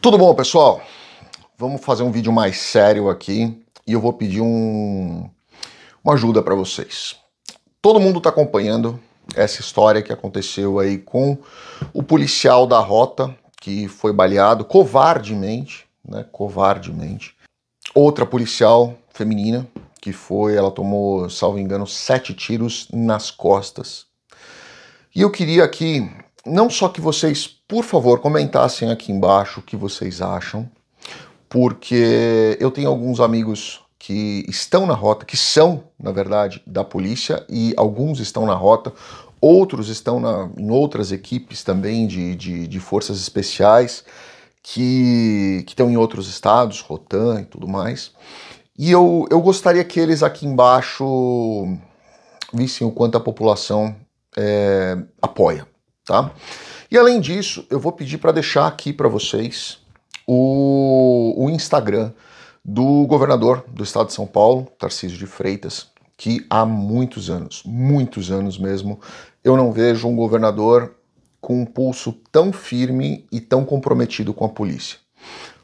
Tudo bom, pessoal? Vamos fazer um vídeo mais sério aqui e eu vou pedir um, uma ajuda para vocês. Todo mundo está acompanhando essa história que aconteceu aí com o policial da rota que foi baleado covardemente, né? Covardemente. Outra policial feminina que foi, ela tomou, salvo engano, sete tiros nas costas. E eu queria aqui não só que vocês, por favor, comentassem aqui embaixo o que vocês acham, porque eu tenho alguns amigos que estão na rota, que são, na verdade, da polícia, e alguns estão na rota, outros estão na, em outras equipes também de, de, de forças especiais, que, que estão em outros estados, Rotan e tudo mais. E eu, eu gostaria que eles aqui embaixo vissem o quanto a população é, apoia tá? E além disso, eu vou pedir para deixar aqui para vocês o, o Instagram do governador do estado de São Paulo, Tarcísio de Freitas, que há muitos anos, muitos anos mesmo, eu não vejo um governador com um pulso tão firme e tão comprometido com a polícia.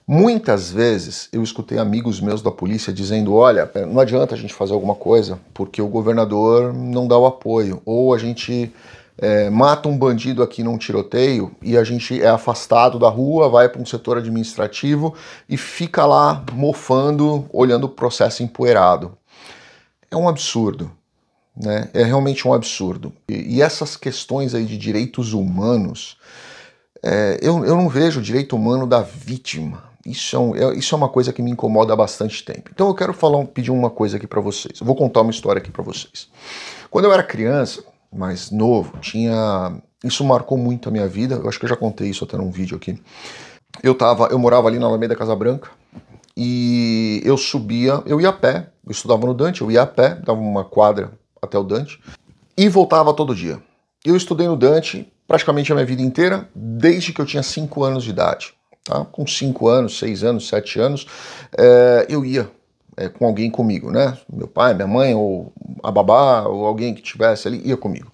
Muitas vezes eu escutei amigos meus da polícia dizendo: olha, não adianta a gente fazer alguma coisa porque o governador não dá o apoio, ou a gente é, mata um bandido aqui num tiroteio e a gente é afastado da rua, vai para um setor administrativo e fica lá mofando, olhando o processo empoeirado. É um absurdo. Né? É realmente um absurdo. E, e essas questões aí de direitos humanos, é, eu, eu não vejo o direito humano da vítima. Isso é, um, é, isso é, uma coisa que me incomoda há bastante tempo. Então eu quero falar, pedir uma coisa aqui para vocês. Eu vou contar uma história aqui para vocês. Quando eu era criança, mais novo, tinha. Isso marcou muito a minha vida. Eu acho que eu já contei isso até num vídeo aqui. Eu tava, eu morava ali na Alameda Casa Branca e eu subia, eu ia a pé, eu estudava no Dante, eu ia a pé, dava uma quadra até o Dante e voltava todo dia. Eu estudei no Dante praticamente a minha vida inteira, desde que eu tinha 5 anos de idade. Tá? Com 5 anos, 6 anos, 7 anos, é, eu ia é, com alguém comigo, né? Meu pai, minha mãe, ou a babá, ou alguém que tivesse ali, ia comigo.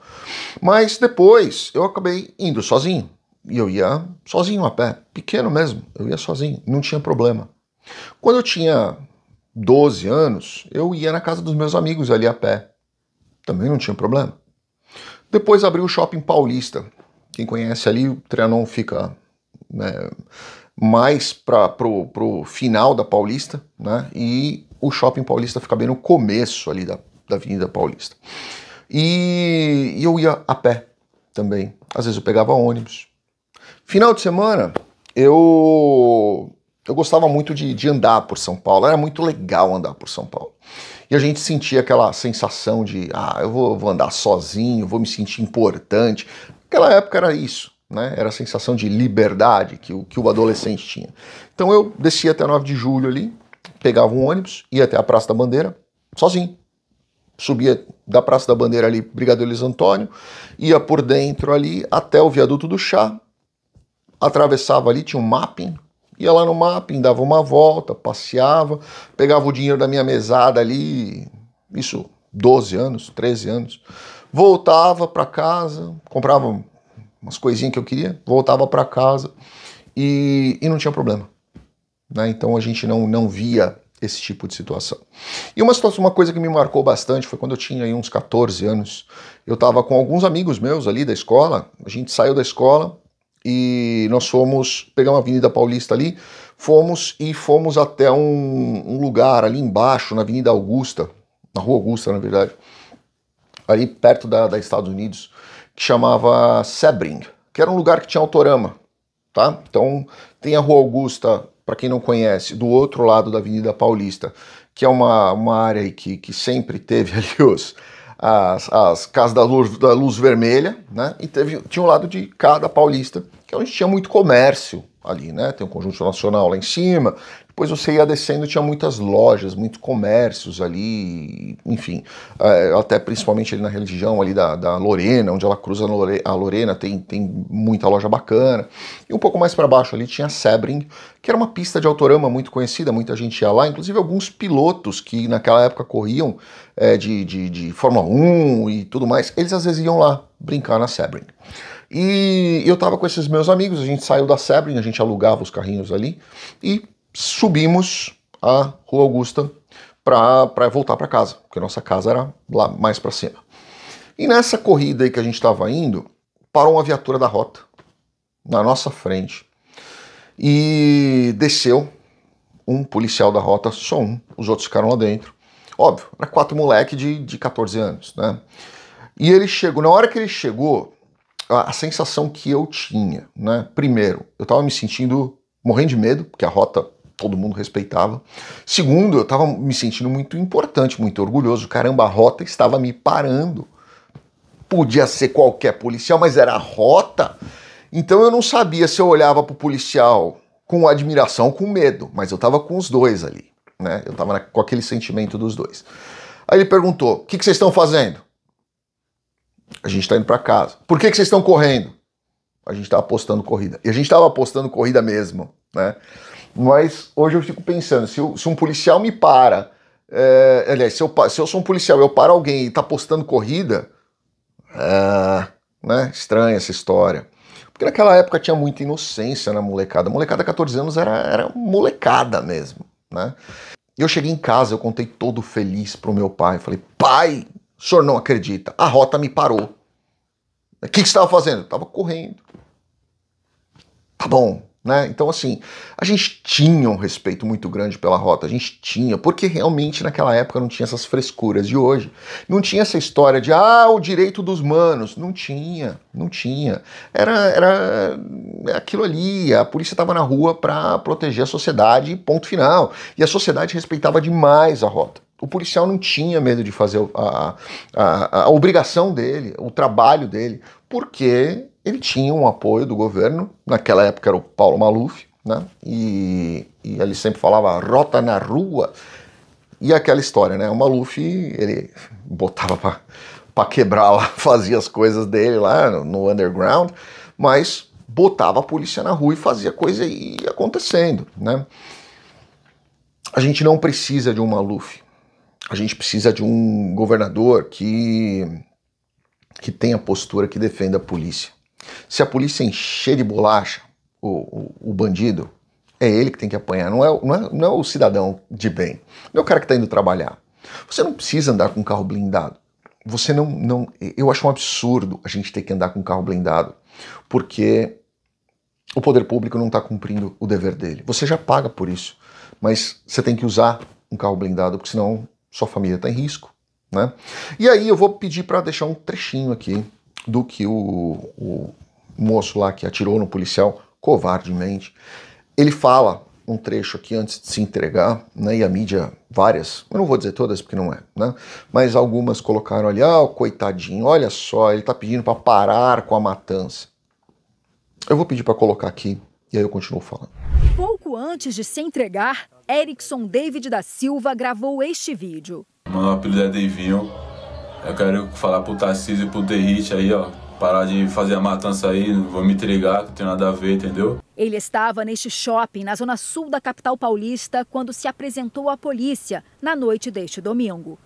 Mas depois eu acabei indo sozinho. E eu ia sozinho a pé, pequeno mesmo, eu ia sozinho, não tinha problema. Quando eu tinha 12 anos, eu ia na casa dos meus amigos ali a pé. Também não tinha problema. Depois abri o shopping paulista. Quem conhece ali, o Trianon fica né, mais para pro, final da paulista, né? E o shopping paulista fica bem no começo ali da, da Avenida Paulista. E, e eu ia a pé também. Às vezes eu pegava ônibus. Final de semana, eu eu gostava muito de, de, andar por São Paulo, era muito legal andar por São Paulo. E a gente sentia aquela sensação de, ah, eu vou, vou andar sozinho, vou me sentir importante. Naquela época era isso, né? Era a sensação de liberdade que o, que o adolescente tinha. Então eu descia até 9 de julho ali, pegava um ônibus, ia até a Praça da Bandeira, sozinho. Subia da Praça da Bandeira ali, Brigadeiro Antônio, ia por dentro ali até o viaduto do chá, atravessava ali, tinha um mapping, ia lá no mapping, dava uma volta, passeava, pegava o dinheiro da minha mesada ali, isso, 12 anos, 13 anos, voltava para casa, comprava umas coisinhas que eu queria, voltava para casa e, e não tinha problema. Né? Então a gente não, não via esse tipo de situação. E uma situação, uma coisa que me marcou bastante foi quando eu tinha uns 14 anos. Eu estava com alguns amigos meus ali da escola, a gente saiu da escola e nós fomos, pegamos a Avenida Paulista ali, fomos e fomos até um, um lugar ali embaixo, na Avenida Augusta, na Rua Augusta, na verdade, ali perto da, da Estados Unidos, que chamava Sebring, que era um lugar que tinha autorama, tá? Então tem a Rua Augusta para quem não conhece, do outro lado da Avenida Paulista, que é uma, uma área que, que sempre teve ali os, as, as casas da luz, da luz vermelha, né? E teve, tinha um lado de cada paulista, que é onde tinha muito comércio, ali, né? Tem um Conjunto Nacional lá em cima. Depois você ia descendo, tinha muitas lojas, muitos comércios ali, enfim. É, até principalmente ali na religião ali da, da Lorena, onde ela cruza a Lorena, tem, tem muita loja bacana. E um pouco mais para baixo ali tinha Sebring, que era uma pista de autorama muito conhecida, muita gente ia lá, inclusive alguns pilotos que naquela época corriam é, de, de, de Fórmula 1 e tudo mais, eles às vezes iam lá brincar na Sebring. E eu estava com esses meus amigos, a gente saiu da Sebring, a gente alugava os carrinhos ali e subimos a Rua Augusta para voltar para casa, porque nossa casa era lá mais para cima. E nessa corrida aí que a gente estava indo, parou uma viatura da rota na nossa frente e desceu um policial da rota, só um, os outros ficaram lá dentro. Óbvio, era quatro moleque de, de 14 anos, né? E ele chegou, na hora que ele chegou, a, sensação que eu tinha, né? Primeiro, eu estava me sentindo morrendo de medo, porque a rota todo mundo respeitava. Segundo, eu estava me sentindo muito importante, muito orgulhoso. Caramba, a rota estava me parando. Podia ser qualquer policial, mas era a rota. Então eu não sabia se eu olhava para o policial com admiração ou com medo, mas eu estava com os dois ali. Né? Eu estava com aquele sentimento dos dois. Aí ele perguntou: o que, que vocês estão fazendo? A gente está indo para casa. Por que, que vocês estão correndo? A gente estava apostando corrida. E a gente estava apostando corrida mesmo, né? Mas hoje eu fico pensando, se, eu, se um policial me para, é, aliás, se eu, se eu sou um policial eu paro alguém e está apostando corrida, é, né? Estranha essa história. Porque naquela época tinha muita inocência na molecada. A molecada de 14 anos era, era molecada mesmo, né? E eu cheguei em casa, eu contei todo feliz pro meu pai. Falei, pai, o senhor não acredita. A rota me parou. O que, que você estava fazendo? Estava correndo. Tá bom, né? Então, assim, a gente tinha um respeito muito grande pela rota, a gente tinha, porque realmente naquela época não tinha essas frescuras de hoje. Não tinha essa história de, ah, o direito dos manos. Não tinha, não tinha. Era, era é aquilo ali, a polícia estava na rua para proteger a sociedade, ponto final. E a sociedade respeitava demais a rota. O policial não tinha medo de fazer a, a, a obrigação dele, o trabalho dele, porque ele tinha um apoio do governo. Naquela época era o Paulo Maluf, né? E, e ele sempre falava rota na rua. E aquela história, né? O Maluf, ele botava para quebrar lá, fazia as coisas dele lá no underground, mas botava a polícia na rua e fazia coisa e ia acontecendo, né? A gente não precisa de um Maluf, a gente precisa de um governador que, que tenha postura que defenda a polícia. Se a polícia encher de bolacha o, o, o bandido, é ele que tem que apanhar, não é, não é, não é o cidadão de bem, não é o cara que está indo trabalhar. Você não precisa andar com carro blindado. Você não, não. Eu acho um absurdo a gente ter que andar com carro blindado, porque o poder público não está cumprindo o dever dele. Você já paga por isso, mas você tem que usar um carro blindado, porque senão sua família está em risco. Né? E aí eu vou pedir para deixar um trechinho aqui do que o, o moço lá que atirou no policial covardemente. Ele fala um trecho aqui antes de se entregar, né? E a mídia, várias, eu não vou dizer todas porque não é, né? Mas algumas colocaram ali, ah, oh, coitadinho, olha só, ele tá pedindo para parar com a matança. Eu vou pedir para colocar aqui e aí eu continuo falando antes de se entregar, Erickson David da Silva gravou este vídeo. Meu é apelido é Davinho. Eu quero falar pro Tarcísio e pro Derrite aí, ó. Parar de fazer a matança aí, não vou me entregar, não tem nada a ver, entendeu? Ele estava neste shopping, na zona sul da capital paulista, quando se apresentou à polícia na noite deste domingo.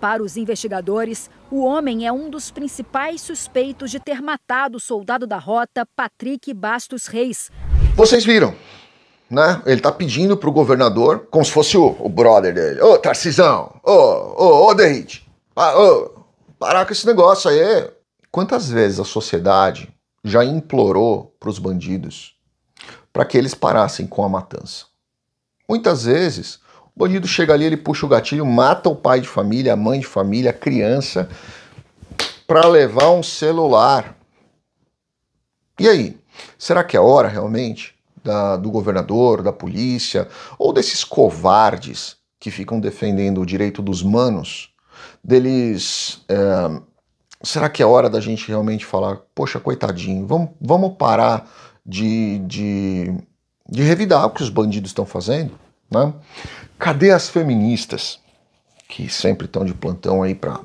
Para os investigadores, o homem é um dos principais suspeitos de ter matado o soldado da rota Patrick Bastos Reis. Vocês viram, né? Ele tá pedindo pro governador, como se fosse o, o brother dele. Ô, Tarcisão! Ô, ô, ô, Derrite! Parar com esse negócio aí! Quantas vezes a sociedade já implorou pros bandidos para que eles parassem com a matança? Muitas vezes o bandido chega ali, ele puxa o gatilho, mata o pai de família, a mãe de família, a criança, para levar um celular. E aí? Será que é hora realmente da, do governador, da polícia, ou desses covardes que ficam defendendo o direito dos manos, deles. É, será que é hora da gente realmente falar, poxa, coitadinho, vamos, vamos parar de, de, de revidar o que os bandidos estão fazendo? Né? Cadê as feministas que sempre estão de plantão aí para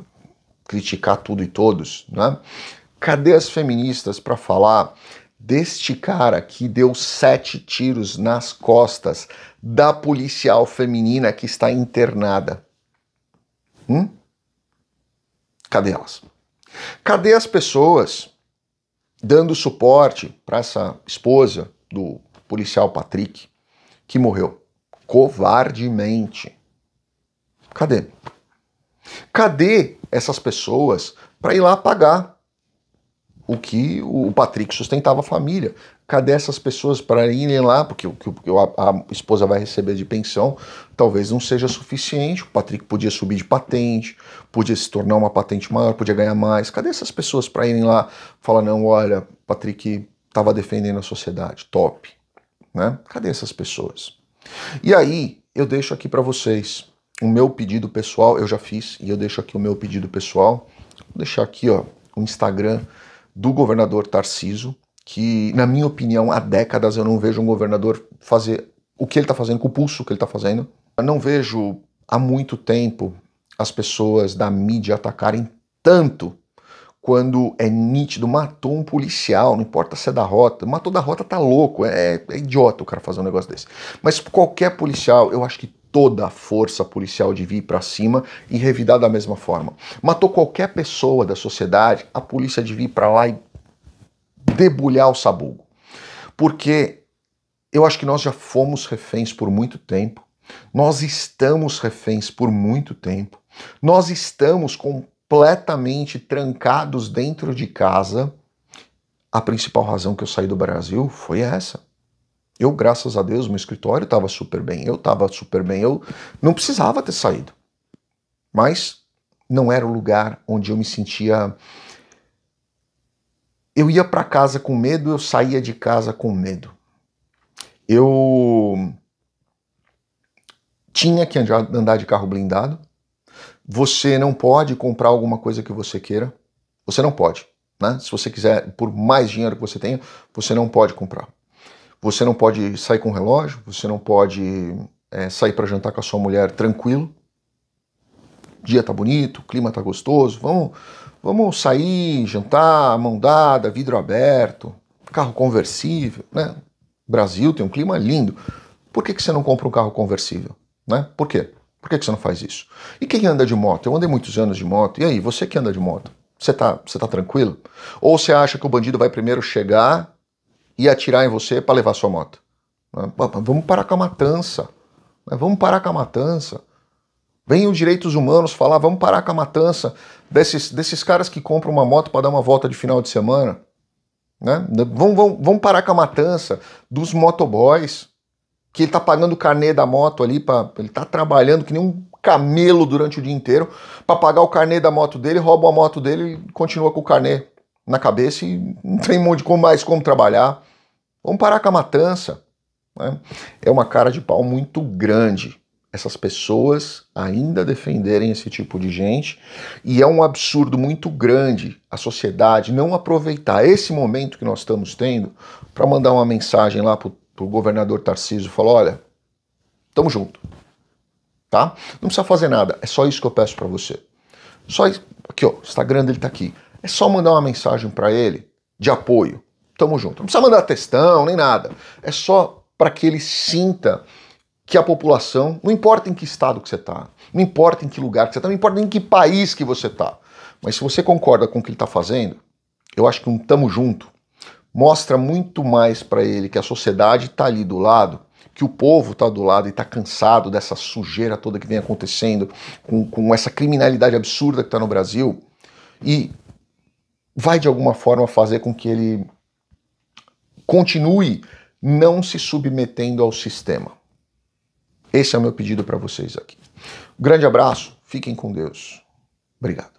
criticar tudo e todos? Né? Cadê as feministas para falar deste cara que deu sete tiros nas costas da policial feminina que está internada. Hum? Cadê elas? Cadê as pessoas dando suporte para essa esposa do policial Patrick que morreu covardemente? Cadê? Cadê essas pessoas para ir lá pagar o que o Patrick sustentava a família. Cadê essas pessoas para irem lá? Porque o que a, a, esposa vai receber de pensão talvez não seja suficiente. O Patrick podia subir de patente, podia se tornar uma patente maior, podia ganhar mais. Cadê essas pessoas para irem lá falar: não, olha, Patrick estava defendendo a sociedade, top. Né? Cadê essas pessoas? E aí, eu deixo aqui para vocês o meu pedido pessoal. Eu já fiz e eu deixo aqui o meu pedido pessoal. Vou deixar aqui ó, o Instagram do governador Tarciso, que, na minha opinião, há décadas eu não vejo um governador fazer o que ele está fazendo, com o pulso que ele está fazendo. Eu não vejo há muito tempo as pessoas da mídia atacarem tanto quando é nítido, matou um policial, não importa se é da rota, matou da rota tá louco, é, é idiota o cara fazer um negócio desse. Mas qualquer policial, eu acho que toda a força policial de vir para cima e revidar da mesma forma. Matou qualquer pessoa da sociedade, a polícia de vir para lá e debulhar o sabugo. Porque eu acho que nós já fomos reféns por muito tempo, nós estamos reféns por muito tempo, nós estamos completamente trancados dentro de casa. A principal razão que eu saí do Brasil foi essa. Eu, graças a Deus, meu escritório estava super bem, eu estava super bem, eu não precisava ter saído. Mas não era o lugar onde eu me sentia. Eu ia para casa com medo, eu saía de casa com medo. Eu tinha que andar de carro blindado. Você não pode comprar alguma coisa que você queira. Você não pode. Né? Se você quiser, por mais dinheiro que você tenha, você não pode comprar. Você não pode sair com o relógio, você não pode é, sair para jantar com a sua mulher tranquilo. dia tá bonito, o clima tá gostoso, vamos, vamos sair, jantar, mão dada, vidro aberto, carro conversível, né? Brasil tem um clima lindo. Por que, que você não compra um carro conversível? Né? Por quê? Por que, que você não faz isso? E quem anda de moto? Eu andei muitos anos de moto. E aí, você que anda de moto? Você tá, você tá tranquilo? Ou você acha que o bandido vai primeiro chegar e atirar em você para levar sua moto. Né? Vamos parar com a matança. Né? Vamos parar com a matança. Vem os direitos humanos falar, vamos parar com a matança desses, desses caras que compram uma moto para dar uma volta de final de semana. Né? né? Vamos, vamos, vamos parar com a matança dos motoboys, que ele tá pagando o carnê da moto ali, pra, ele tá trabalhando que nem um camelo durante o dia inteiro para pagar o carnê da moto dele, rouba a moto dele e continua com o carnê na cabeça e não tem mais como trabalhar. Vamos parar com a matança. Né? É uma cara de pau muito grande essas pessoas ainda defenderem esse tipo de gente e é um absurdo muito grande a sociedade não aproveitar esse momento que nós estamos tendo para mandar uma mensagem lá pro, o governador Tarcísio falar olha tamo junto tá não precisa fazer nada é só isso que eu peço para você só isso. aqui ó o Instagram dele tá aqui é só mandar uma mensagem para ele de apoio. Tamo junto. Não precisa mandar testão nem nada. É só para que ele sinta que a população, não importa em que estado que você está, não importa em que lugar que você está, não importa em que país que você está, mas se você concorda com o que ele está fazendo, eu acho que um tamo junto mostra muito mais para ele que a sociedade está ali do lado, que o povo está do lado e está cansado dessa sujeira toda que vem acontecendo, com, com essa criminalidade absurda que está no Brasil, e vai de alguma forma fazer com que ele continue não se submetendo ao sistema. Esse é o meu pedido para vocês aqui. Um grande abraço, fiquem com Deus. Obrigado.